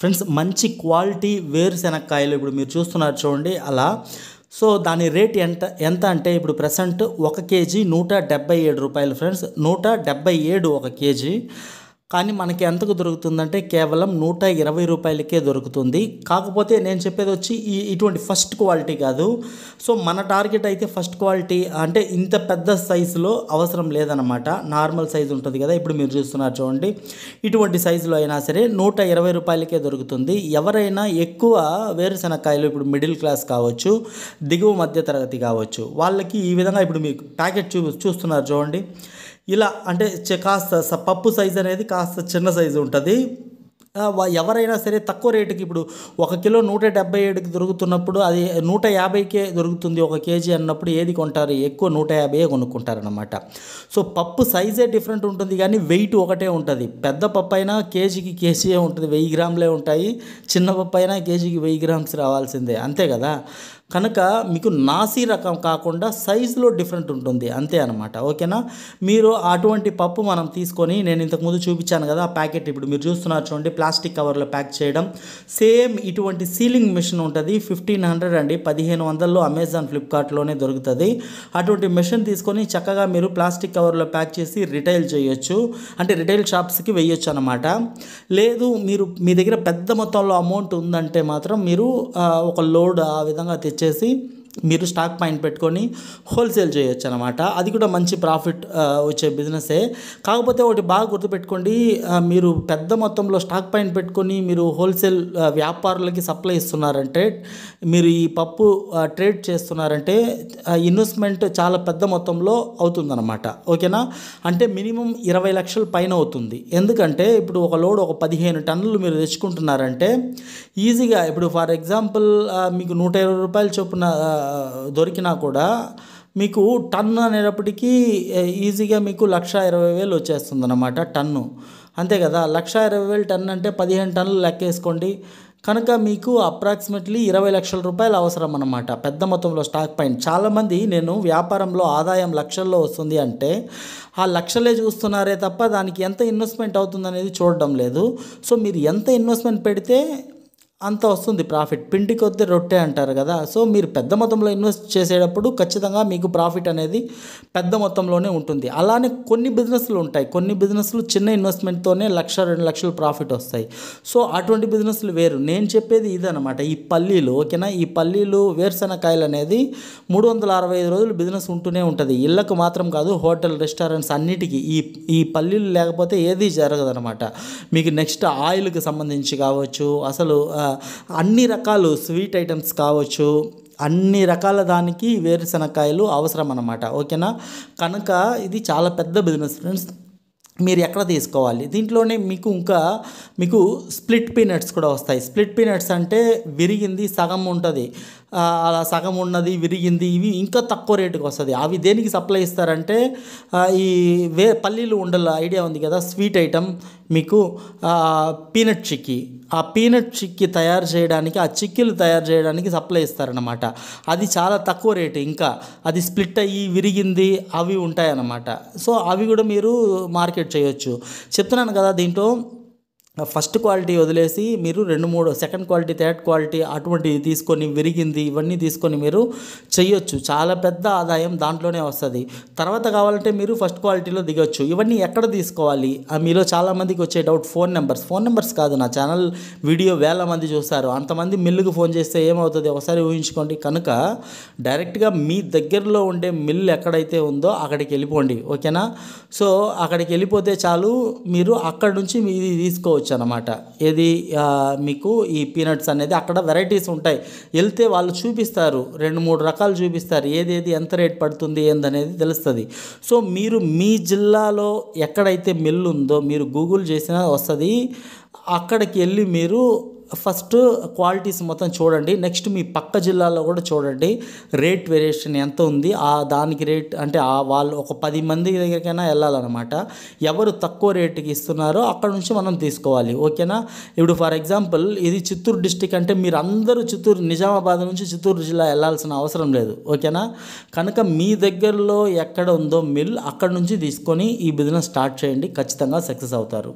friends మంచి quality వేరుశెనక్కాయలు ఇప్పుడు మీరు చూస్తున్నారు చూడండి అలా సో దాని రేట్ ఎంత ఎంత అంటే ఇప్పుడు ప్రజెంట్ ఒక కేజీ నూట డెబ్బై ఏడు రూపాయలు ఫ్రెండ్స్ నూట డెబ్బై ఏడు ఒక కేజీ కానీ మనకి ఎంతకు దొరుకుతుందంటే కేవలం నూట ఇరవై రూపాయలకే దొరుకుతుంది కాకపోతే నేను చెప్పేది వచ్చి ఈ ఇటువంటి ఫస్ట్ క్వాలిటీ కాదు సో మన టార్గెట్ అయితే ఫస్ట్ క్వాలిటీ అంటే ఇంత పెద్ద సైజులో అవసరం లేదనమాట నార్మల్ సైజు ఉంటుంది కదా ఇప్పుడు మీరు చూస్తున్నారు చూడండి ఇటువంటి సైజులో అయినా సరే నూట ఇరవై రూపాయలకే దొరుకుతుంది ఎవరైనా ఎక్కువ వేరుశనక్కాయలు ఇప్పుడు మిడిల్ క్లాస్ కావచ్చు దిగువ మధ్య తరగతి కావచ్చు వాళ్ళకి ఈ విధంగా ఇప్పుడు మీకు ప్యాకెట్ చూ చూస్తున్నారు చూడండి ఇలా అంటే కాస్త పప్పు సైజ్ అనేది కాస్త చిన్న సైజు ఉంటుంది ఎవరైనా సరే తక్కువ రేటుకి ఇప్పుడు ఒక కిలో నూట డెబ్బై ఏడుకి దొరుకుతున్నప్పుడు అది నూట యాభైకే దొరుకుతుంది ఒక కేజీ అన్నప్పుడు ఏది కొంటారు ఎక్కువ నూట యాభై కొనుక్కుంటారనమాట సో పప్పు సైజే డిఫరెంట్ ఉంటుంది కానీ వెయిట్ ఒకటే ఉంటుంది పెద్ద పప్పు అయినా కేజీకి కేజీయే ఉంటుంది వెయ్యి గ్రాములే ఉంటాయి చిన్న పప్పు అయినా కేజీకి వెయ్యి గ్రామ్స్ రావాల్సిందే అంతే కదా కనుక మీకు నాసి రకం కాకుండా సైజులో డిఫరెంట్ ఉంటుంది అంతే అనమాట ఓకేనా మీరు అటువంటి పప్పు మనం తీసుకొని నేను ఇంతకుముందు చూపించాను కదా ప్యాకెట్ ఇప్పుడు మీరు చూస్తున్నారు చూడండి ప్లాస్టిక్ కవర్లో ప్యాక్ చేయడం సేమ్ ఇటువంటి సీలింగ్ మిషన్ ఉంటుంది ఫిఫ్టీన్ హండ్రెడ్ అండి పదిహేను వందల్లో అమెజాన్ ఫ్లిప్కార్ట్లోనే దొరుకుతుంది అటువంటి మిషన్ తీసుకొని చక్కగా మీరు ప్లాస్టిక్ కవర్లో ప్యాక్ చేసి రిటైల్ చేయొచ్చు అంటే రిటైల్ షాప్స్కి వేయొచ్చు అనమాట లేదు మీరు మీ దగ్గర పెద్ద మొత్తంలో అమౌంట్ ఉందంటే మాత్రం మీరు ఒక లోడ్ ఆ విధంగా తెచ్చు వచ్చేసి మీరు స్టాక్ పాయింట్ పెట్టుకొని హోల్సేల్ చేయొచ్చు అనమాట అది కూడా మంచి ప్రాఫిట్ వచ్చే బిజినెసే కాకపోతే ఒకటి బాగా గుర్తుపెట్టుకోండి మీరు పెద్ద మొత్తంలో స్టాక్ పాయింట్ పెట్టుకొని మీరు హోల్సేల్ వ్యాపారులకి సప్లై ఇస్తున్నారంటే మీరు ఈ పప్పు ట్రేడ్ చేస్తున్నారంటే ఇన్వెస్ట్మెంట్ చాలా పెద్ద మొత్తంలో అవుతుందన్నమాట ఓకేనా అంటే మినిమం ఇరవై లక్షల పైన అవుతుంది ఎందుకంటే ఇప్పుడు ఒక లోడ్ ఒక పదిహేను టన్నులు మీరు తెచ్చుకుంటున్నారంటే ఈజీగా ఇప్పుడు ఫర్ ఎగ్జాంపుల్ మీకు నూట ఇరవై రూపాయలు చొప్పున దొరికినా కూడా మీకు టన్ను అనేటప్పటికీ ఈజీగా మీకు లక్ష ఇరవై వేలు వచ్చేస్తుంది అనమాట టన్ను అంతే కదా లక్ష ఇరవై వేలు టన్ను అంటే పదిహేను టన్నులు లెక్కేసుకోండి కనుక మీకు అప్రాక్సిమేట్లీ ఇరవై లక్షల రూపాయలు అవసరం అన్నమాట పెద్ద మొత్తంలో స్టాక్ పైన చాలామంది నేను వ్యాపారంలో ఆదాయం లక్షల్లో వస్తుంది అంటే ఆ లక్షలే చూస్తున్నారే తప్ప దానికి ఎంత ఇన్వెస్ట్మెంట్ అవుతుందనేది చూడడం లేదు సో మీరు ఎంత ఇన్వెస్ట్మెంట్ పెడితే అంత వస్తుంది ప్రాఫిట్ పిండి కొద్ది రొట్టె అంటారు కదా సో మీరు పెద్ద మొత్తంలో ఇన్వెస్ట్ చేసేటప్పుడు ఖచ్చితంగా మీకు ప్రాఫిట్ అనేది పెద్ద మొత్తంలోనే ఉంటుంది అలానే కొన్ని బిజినెస్లు ఉంటాయి కొన్ని బిజినెస్లు చిన్న ఇన్వెస్ట్మెంట్తోనే లక్ష రెండు లక్షలు ప్రాఫిట్ వస్తాయి సో అటువంటి బిజినెస్లు వేరు నేను చెప్పేది ఇదనమాట ఈ పల్లీలు ఓకేనా ఈ పల్లీలు వేరుశనకాయలు అనేది మూడు వందల అరవై ఐదు రోజులు బిజినెస్ ఉంటూనే ఉంటుంది ఇళ్ళకు మాత్రం కాదు హోటల్ రెస్టారెంట్స్ అన్నిటికీ ఈ ఈ పల్లీలు లేకపోతే ఏది జరగదనమాట మీకు నెక్స్ట్ ఆయిల్కి సంబంధించి కావచ్చు అసలు అన్ని రకాలు స్వీట్ ఐటమ్స్ కావచ్చు అన్ని రకాల దానికి వేరుశనగకాయలు అవసరం అన్నమాట ఓకేనా కనుక ఇది చాలా పెద్ద బిజినెస్ ఫ్రెండ్స్ మీరు ఎక్కడ తీసుకోవాలి దీంట్లోనే మీకు ఇంకా మీకు స్ప్లిట్ పీనట్స్ కూడా వస్తాయి స్ప్లిట్ పీనట్స్ అంటే విరిగింది సగం ఉంటుంది అలా సగం ఉన్నది విరిగింది ఇవి ఇంకా తక్కువ రేటుకి వస్తుంది అవి దేనికి సప్లై ఇస్తారంటే ఈ వే పల్లీలు ఉండల ఐడియా ఉంది కదా స్వీట్ ఐటమ్ మీకు పీనట్ చిక్కీ ఆ పీనట్ చిక్కీ తయారు చేయడానికి ఆ చిక్కీలు తయారు చేయడానికి సప్లై ఇస్తారనమాట అది చాలా తక్కువ రేటు ఇంకా అది స్ప్లిట్ అయ్యి విరిగింది అవి ఉంటాయన్నమాట సో అవి కూడా మీరు మార్కెట్ చేయొచ్చు చెప్తున్నాను కదా దీంట్లో ఫస్ట్ క్వాలిటీ వదిలేసి మీరు రెండు మూడు సెకండ్ క్వాలిటీ థర్డ్ క్వాలిటీ అటువంటివి తీసుకొని విరిగింది ఇవన్నీ తీసుకొని మీరు చేయొచ్చు చాలా పెద్ద ఆదాయం దాంట్లోనే వస్తుంది తర్వాత కావాలంటే మీరు ఫస్ట్ క్వాలిటీలో దిగొచ్చు ఇవన్నీ ఎక్కడ తీసుకోవాలి మీలో చాలామందికి వచ్చే doubt phone numbers phone numbers కాదు నా ఛానల్ వీడియో వేల మంది చూస్తారు అంతమంది మిల్లుకు ఫోన్ చేస్తే ఏమవుతుంది ఒకసారి ఊహించుకోండి కనుక డైరెక్ట్గా మీ దగ్గరలో ఉండే మిల్లు ఎక్కడైతే ఉందో అక్కడికి వెళ్ళిపోండి ఓకేనా సో అక్కడికి వెళ్ళిపోతే చాలు మీరు అక్కడ నుంచి మీది తీసుకోవచ్చు తీసుకోవచ్చు అనమాట ఏది మీకు ఈ పీనట్స్ అనేది అక్కడ వెరైటీస్ ఉంటాయి వెళ్తే వాళ్ళు చూపిస్తారు రెండు మూడు రకాలు చూపిస్తారు ఏది ఎంత రేట్ పడుతుంది ఏందనేది తెలుస్తుంది సో మీరు మీ జిల్లాలో ఎక్కడైతే మిల్లు ఉందో మీరు గూగుల్ చేసినా వస్తుంది అక్కడికి వెళ్ళి మీరు ఫస్ట్ క్వాలిటీస్ మొత్తం చూడండి నెక్స్ట్ మీ పక్క జిల్లాలో కూడా చూడండి రేట్ వేరియేషన్ ఎంత ఉంది ఆ దానికి రేట్ అంటే ఆ వాళ్ళు ఒక పది మంది దగ్గరికైనా వెళ్ళాలన్నమాట ఎవరు తక్కువ రేటుకి ఇస్తున్నారో అక్కడ నుంచి మనం తీసుకోవాలి ఓకేనా ఇప్పుడు ఫర్ ఎగ్జాంపుల్ ఇది చిత్తూరు డిస్టిక్ అంటే మీరు అందరూ చిత్తూరు నిజామాబాద్ నుంచి చిత్తూరు జిల్లా వెళ్ళాల్సిన అవసరం లేదు ఓకేనా కనుక మీ దగ్గరలో ఎక్కడ ఉందో మిల్ అక్కడ నుంచి తీసుకొని ఈ బిజినెస్ స్టార్ట్ చేయండి ఖచ్చితంగా సక్సెస్ అవుతారు